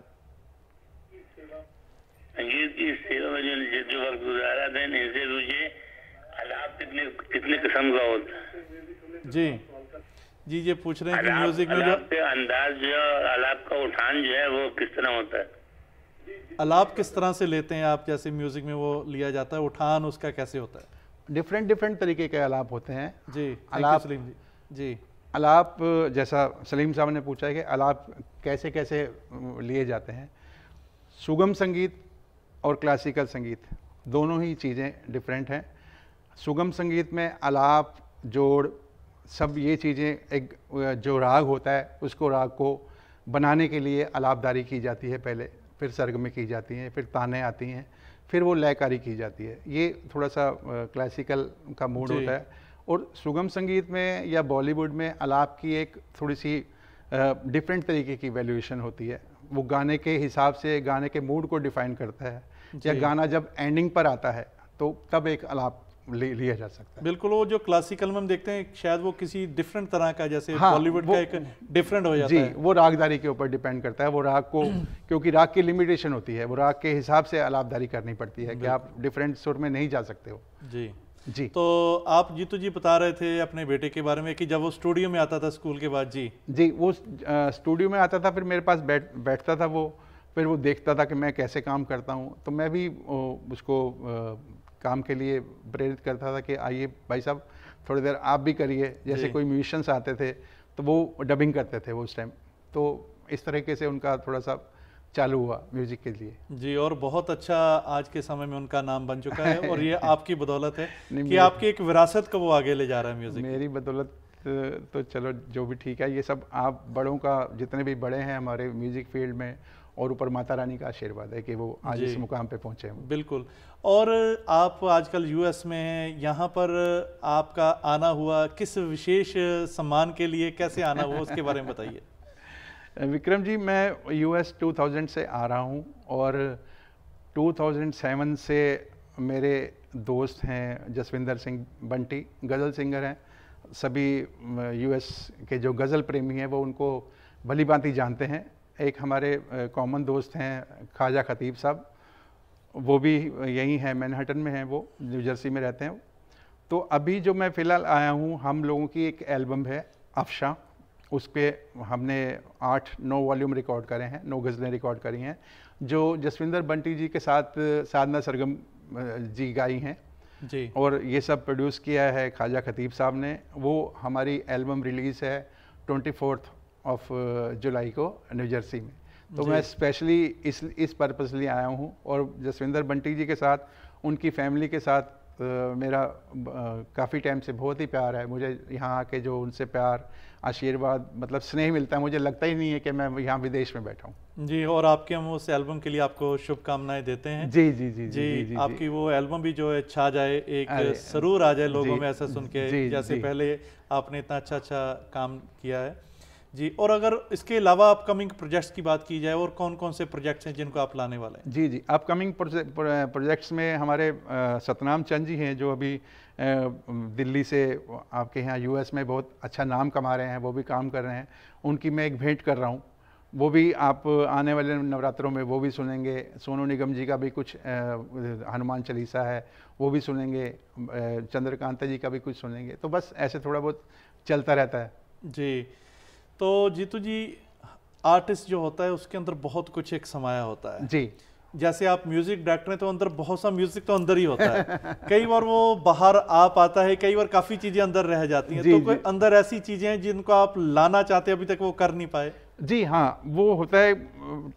जो गुजारा कितने कितने किस्म का होता जी जी ये पूछ रहे हैं कि म्यूजिक में जो अंदाज जो अलाप का उठान जो है वो किस तरह होता है अलाप किस तरह से लेते हैं आप जैसे म्यूजिक में वो लिया जाता है उठान उसका कैसे होता है डिफरेंट डिफरेंट तरीके के अलाप होते हैं जी अलाप सलीम जी जी
अलाप जैसा सलीम साहब ने पूछा है कि अलाप कैसे कैसे लिए जाते हैं सुगम संगीत और क्लासिकल संगीत दोनों ही चीज़ें डिफरेंट हैं सुगम संगीत में अलाप जोड़ सब ये चीज़ें एक जो राग होता है उसको राग को बनाने के लिए अलापदारी की जाती है पहले फिर सर्ग में की जाती हैं फिर ताने आती हैं फिर वो लयकारी की जाती है ये थोड़ा सा क्लासिकल का मूड होता है और सुगम संगीत में या बॉलीवुड में अलाप की एक थोड़ी सी डिफरेंट तरीके की वैल्यूएशन होती है वो गाने के हिसाब से गाने के मूड को डिफाइन करता है या गाना जब एंडिंग पर आता है तो तब एक अलाप ले लिया जा सकता
है बिल्कुल वो जो क्लासिकल में हम देखते हैं शायद वो किसी डिफरेंट तरह का जैसे बॉलीवुड हाँ, का एक
डिफरेंट हो जाता जी, है जी वो रागदारी के ऊपर डिपेंड करता है वो राग को क्योंकि राग की लिमिटेशन होती है वो राग के हिसाब से अलापदारी करनी पड़ती है कि आप डिफरेंट सुर में नहीं जा
सकते हो जी जी तो आप जीतू जी बता रहे थे अपने बेटे के बारे में कि जब वो स्टूडियो में आता था स्कूल के बाद जी
जी वो स्टूडियो में आता था फिर मेरे पास बैठ बैठता था वो फिर वो देखता था कि मैं कैसे काम करता हूँ तो मैं भी उसको काम के लिए प्रेरित करता था कि आइए भाई साहब थोड़ी देर आप भी करिए जैसे कोई म्यूजिशंस आते थे तो वो डबिंग करते थे वो उस टाइम तो इस तरीके से उनका थोड़ा सा चालू हुआ म्यूजिक के लिए
जी और बहुत अच्छा आज के समय में उनका नाम बन चुका है और ये आपकी बदौलत है कि आपकी एक विरासत को वो आगे ले जा रहा है म्यूजिक मेरी बदौलत तो
चलो जो भी ठीक है ये सब आप बड़ों का जितने भी बड़े हैं हमारे म्यूजिक फील्ड में और
ऊपर माता रानी का आशीर्वाद है कि वो आज इस मुकाम पे पहुंचे हैं बिल्कुल और आप आजकल यूएस में हैं यहाँ पर आपका आना हुआ किस विशेष सम्मान के लिए कैसे आना हुआ उसके बारे में बताइए
विक्रम जी मैं यूएस 2000 से आ रहा हूँ और 2007 से मेरे दोस्त हैं जसविंदर सिंह बंटी गज़ल सिंगर हैं सभी यूएस के जो गज़ल प्रेमी हैं वो उनको भली भांति जानते हैं एक हमारे कॉमन दोस्त हैं ख्वाजा खतीब साहब वो भी यहीं हैं मैनहटन में हैं वो न्यू जर्सी में रहते हैं तो अभी जो मैं फ़िलहाल आया हूँ हम लोगों की एक एल्बम है अफशा उस पर हमने आठ नौ वॉल्यूम रिकॉर्ड करे हैं नौ गज़लें रिकॉर्ड करी हैं जो जसविंदर बंटी जी के साथ साधना सरगम जी गाई हैं जी और ये सब प्रोड्यूस किया है ख्वाजा खतीब साहब ने वो हमारी एल्बम रिलीज़ है twenty fourth of July uh, को न्यू जर्सी में तो मैं स्पेशली इस इस पर्पज़ लिए आया हूँ और जसविंदर बंटी जी के साथ उनकी फैमिली के साथ आ, uh, मेरा uh, काफ़ी टाइम से बहुत ही प्यार है मुझे यहाँ आके जो उनसे प्यार आशीर्वाद मतलब स्नेह मिलता है मुझे लगता ही नहीं है कि मैं यहाँ विदेश में बैठा
हूँ जी और आपके हम उस एल्बम के लिए आपको शुभकामनाएं देते हैं जी जी जी जी, जी, जी, जी आपकी वो एल्बम भी जो है छा जाए एक सरूर आ जाए लोगों में ऐसा सुन के जैसे पहले आपने इतना अच्छा अच्छा काम किया है जी और अगर इसके अलावा अपकमिंग प्रोजेक्ट्स की बात की जाए और कौन कौन से प्रोजेक्ट्स हैं जिनको आप लाने वाले
हैं जी जी अपकमिंग प्रोजेक्ट्स में हमारे सतनाम चंद जी हैं जो अभी दिल्ली से आपके यहाँ यूएस में बहुत अच्छा नाम कमा रहे हैं वो भी काम कर रहे हैं उनकी मैं एक भेंट कर रहा हूँ वो भी आप आने वाले नवरात्रों में वो भी सुनेंगे सोनू निगम जी का भी कुछ हनुमान चालीसा है वो भी सुनेंगे चंद्रकांता जी का भी कुछ सुनेंगे तो बस ऐसे थोड़ा बहुत चलता रहता है
जी तो जीतू जी आर्टिस्ट जो होता है उसके अंदर बहुत कुछ एक समाया होता है जी जैसे आप म्यूजिक डायरेक्टर हैं तो अंदर बहुत सा म्यूजिक तो अंदर ही होता है कई बार वो बाहर आ पाता है कई बार काफी चीजें अंदर रह जाती हैं तो कोई अंदर ऐसी चीजें हैं जिनको आप लाना चाहते हैं अभी तक वो कर नहीं पाए जी हाँ वो होता है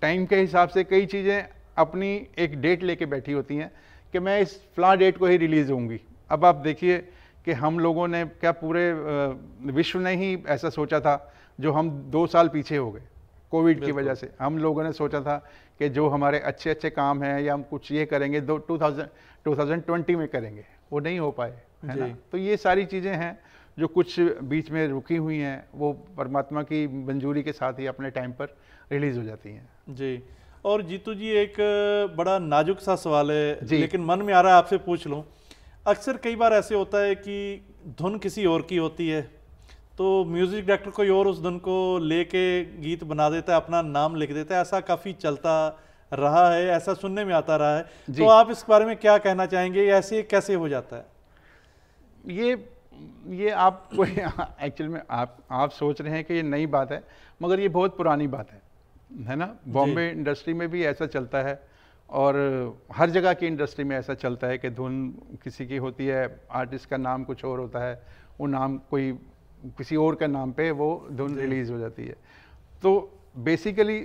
टाइम के
हिसाब से कई चीजें अपनी एक डेट लेके बैठी होती हैं कि मैं इस फ्ला डेट को ही रिलीज होंगी अब आप देखिए कि हम लोगों ने क्या पूरे विश्व ने ही ऐसा सोचा था जो हम दो साल पीछे हो गए कोविड की वजह से हम लोगों ने सोचा था कि जो हमारे अच्छे अच्छे काम हैं या हम कुछ ये करेंगे दो टू थाउजेंड ट्वेंटी में करेंगे वो नहीं हो पाए है ना तो ये सारी चीज़ें हैं जो कुछ बीच में रुकी हुई हैं
वो परमात्मा की मंजूरी के साथ ही अपने टाइम पर रिलीज़ हो जाती हैं जी और जीतू जी एक बड़ा नाजुक सा सवाल है जी लेकिन मन में आ रहा है आपसे पूछ लूँ अक्सर कई बार ऐसे होता है कि धुन किसी और की होती है तो म्यूज़िक डायरेक्टर कोई और उस धुन को लेके गीत बना देता है अपना नाम लिख देता है ऐसा काफ़ी चलता रहा है ऐसा सुनने में आता रहा है तो आप इस बारे में क्या कहना चाहेंगे ऐसे कैसे हो जाता है ये ये आप कोई एक्चुअल में आप
आप सोच रहे हैं कि ये नई बात है मगर ये बहुत पुरानी बात है है ना बॉम्बे इंडस्ट्री में भी ऐसा चलता है और हर जगह की इंडस्ट्री में ऐसा चलता है कि धुन किसी की होती है आर्टिस्ट का नाम कुछ और होता है वो नाम कोई किसी और के नाम पे वो धुन रिलीज़ हो जाती है तो बेसिकली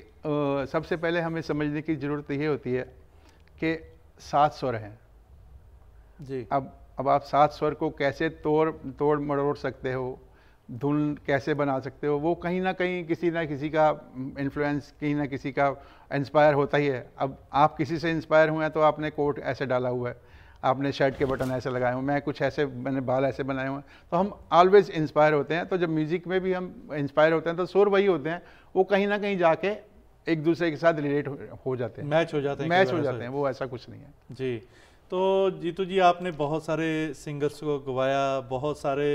सबसे पहले हमें समझने की ज़रूरत ये होती है कि सात स्वर हैं जी अब अब आप सात स्वर को कैसे तोड़ तोड़ मरोड़ सकते हो धुन कैसे बना सकते हो वो कहीं ना कहीं किसी ना किसी का इन्फ्लुएंस कहीं ना किसी का इंस्पायर होता ही है अब आप किसी से इंस्पायर हुए हैं तो आपने कोट ऐसे डाला हुआ है आपने शर्ट के बटन ऐसे लगाए हुए मैं कुछ ऐसे मैंने बाल ऐसे बनाए हुए हैं तो हम ऑलवेज इंस्पायर होते हैं तो जब म्यूज़िक में भी हम इंस्पायर होते हैं तो शोर वही होते हैं वो कहीं ना कहीं जाके एक दूसरे के साथ रिलेट हो जाते हैं मैच हो जाते हैं मैच हो जाते हैं
वो ऐसा कुछ नहीं है जी तो जीतू जी आपने बहुत सारे सिंगर्स को गवाया बहुत सारे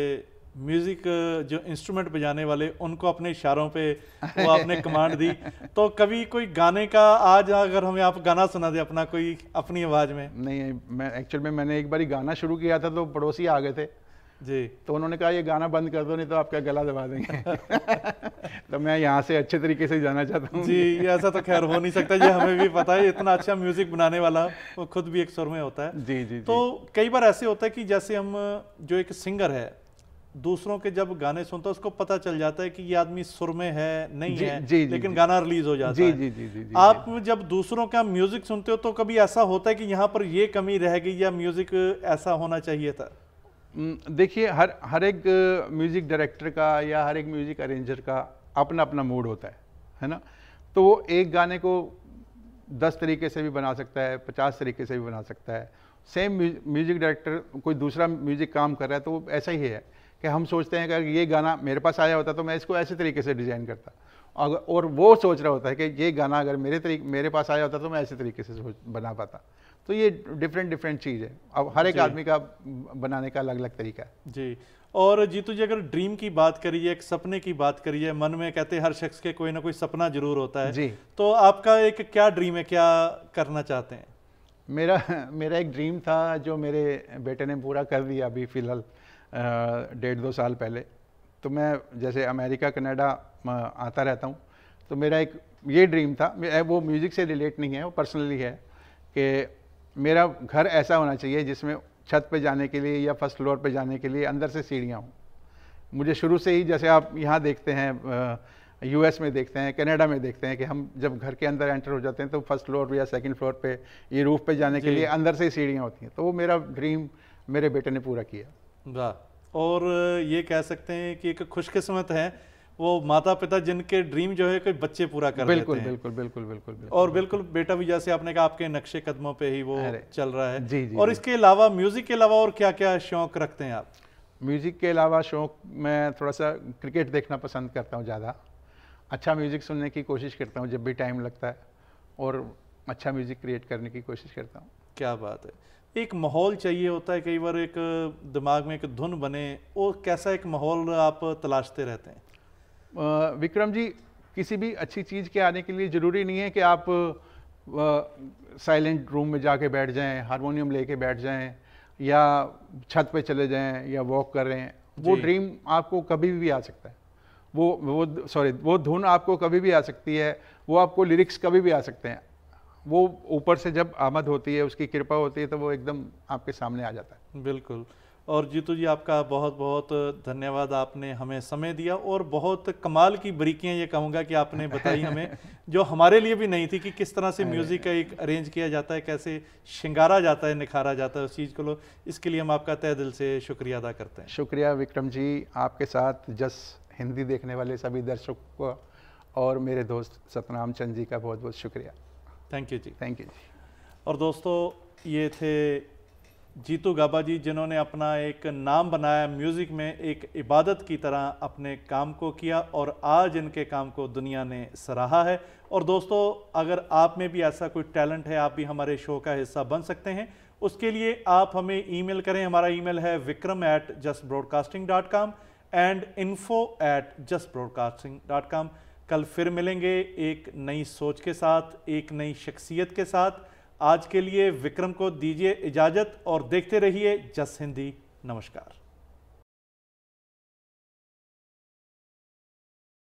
म्यूज़िक uh, जो इंस्ट्रूमेंट बजाने वाले उनको अपने इशारों पे वो आपने कमांड दी तो कभी कोई गाने का आज अगर हमें आप गाना सुना दे अपना कोई अपनी आवाज़ में नहीं मैं एक्चुअल में मैंने एक बार गाना
शुरू किया था तो पड़ोसी आ गए थे जी तो उन्होंने कहा ये गाना बंद कर दो नहीं तो आपका गला दबा देंगे तो मैं यहाँ से अच्छे तरीके से जाना चाहता हूँ जी ऐसा तो खैर हो नहीं सकता ये हमें भी पता है
इतना अच्छा म्यूजिक बनाने वाला वो खुद भी एक सुर में होता है जी जी तो कई बार ऐसे होता है कि जैसे हम जो एक सिंगर है दूसरों के जब गाने सुनता है उसको पता चल जाता है कि ये आदमी सुर में है नहीं जी, है जी, जी, लेकिन जी, गाना रिलीज हो जाता जी, है जी, जी, जी, जी, आप जब दूसरों का म्यूजिक सुनते हो तो कभी ऐसा होता है कि यहाँ पर ये कमी रह गई या म्यूजिक ऐसा होना चाहिए था देखिए हर हर एक म्यूजिक डायरेक्टर का या हर एक
म्यूजिक अरेंजर का अपना अपना मूड होता है है ना तो वो एक गाने को दस तरीके से भी बना सकता है पचास तरीके से भी बना सकता है सेम म्यूजिक डायरेक्टर कोई दूसरा म्यूजिक काम कर रहा है तो वो ऐसा ही है कि हम सोचते हैं कि अगर ये गाना मेरे पास आया होता तो मैं इसको ऐसे तरीके से डिज़ाइन करता अगर और वो सोच रहा होता है कि ये गाना अगर मेरे तरीके मेरे पास आया होता तो मैं ऐसे तरीके से सोच बना पाता तो ये डिफरेंट डिफरेंट चीज़ है अब हर एक आदमी का बनाने का अलग अलग तरीका है
जी और जीतू जी अगर ड्रीम की बात करिए एक सपने की बात करिए मन में कहते हैं हर शख्स के कोई ना कोई सपना जरूर होता है जी तो आपका एक क्या ड्रीम है क्या करना चाहते हैं
मेरा मेरा एक ड्रीम था जो मेरे बेटे ने पूरा कर दिया अभी फ़िलहाल डेढ़ दो साल पहले तो मैं जैसे अमेरिका कनाडा आता रहता हूँ तो मेरा एक ये ड्रीम था वो म्यूज़िक से रिलेट नहीं है वो पर्सनली है कि मेरा घर ऐसा होना चाहिए जिसमें छत पे जाने के लिए या फर्स्ट फ्लोर पे जाने के लिए अंदर से सीढ़ियाँ हों मुझे शुरू से ही जैसे आप यहाँ देखते हैं यू में देखते हैं कनाडा में देखते हैं कि हम जब घर के अंदर एंटर हो जाते हैं तो फर्स्ट फ्लोर या सेकंड फ्लोर पे ये रूफ पे जाने के लिए अंदर से ही सीढ़ियाँ होती हैं तो वो मेरा ड्रीम मेरे बेटे ने पूरा किया
वाह और ये कह सकते हैं कि एक खुशकिस्मत है वो माता पिता जिनके ड्रीम जो है कोई बच्चे पूरा कर बिल्कुल, लेते हैं बिल्कुल
बिल्कुल बिल्कुल बिल्कुल
और बिल्कुल बेटा भी जैसे आपने कहा आपके नक्शे कदमों पे ही वो चल रहा है जी जी और इसके अलावा म्यूजिक के अलावा और क्या क्या शौक रखते हैं आप म्यूजिक के अलावा शौक मैं थोड़ा सा क्रिकेट देखना
पसंद करता हूँ ज़्यादा अच्छा म्यूजिक सुनने की कोशिश करता हूँ जब भी टाइम लगता है और अच्छा म्यूजिक क्रिएट करने की कोशिश करता हूँ
क्या बात है एक माहौल चाहिए होता है कई बार एक दिमाग में एक धुन बने और कैसा एक माहौल आप तलाशते रहते हैं विक्रम जी किसी भी अच्छी चीज़ के आने के लिए ज़रूरी नहीं है कि आप
साइलेंट रूम में जाके बैठ जाएं हारमोनियम लेके बैठ जाएं या छत पे चले जाएं या वॉक करें वो ड्रीम आपको कभी भी आ सकता है वो वो सॉरी वो धुन आपको कभी भी आ सकती है वो आपको लिरिक्स कभी भी आ सकते हैं
वो ऊपर से जब आमद होती है उसकी कृपा होती है तो वो एकदम आपके सामने आ जाता है बिल्कुल और जीतू जी आपका बहुत बहुत धन्यवाद आपने हमें समय दिया और बहुत कमाल की बरीकियां ये कहूँगा कि आपने बताई हमें जो हमारे लिए भी नहीं थी कि किस तरह से म्यूज़िक का एक अरेंज किया जाता है कैसे शिंगारा जाता है निखारा जाता है उस चीज़ को लो इसके लिए हम आपका तय दिल से शुक्रिया अदा करते हैं
शुक्रिया विक्रम जी आपके साथ जस हिंदी देखने वाले सभी दर्शकों का और मेरे दोस्त सतनाम चंद जी का बहुत बहुत शुक्रिया
thank you ji thank you ji और दोस्तों ये थे जीतू गाबा जी जिन्होंने अपना एक नाम बनाया म्यूज़िक में एक इबादत की तरह अपने काम को किया और आज इनके काम को दुनिया ने सराहा है और दोस्तों अगर आप में भी ऐसा कोई टैलेंट है आप भी हमारे शो का हिस्सा बन सकते हैं उसके लिए आप हमें ईमेल करें हमारा ईमेल है Vikram at just broadcasting dot com and info at just broadcasting dot com कल फिर मिलेंगे एक नई सोच के साथ एक नई शख्सियत के साथ आज के लिए विक्रम को दीजिए इजाज़त और देखते रहिए जस हिंदी नमस्कार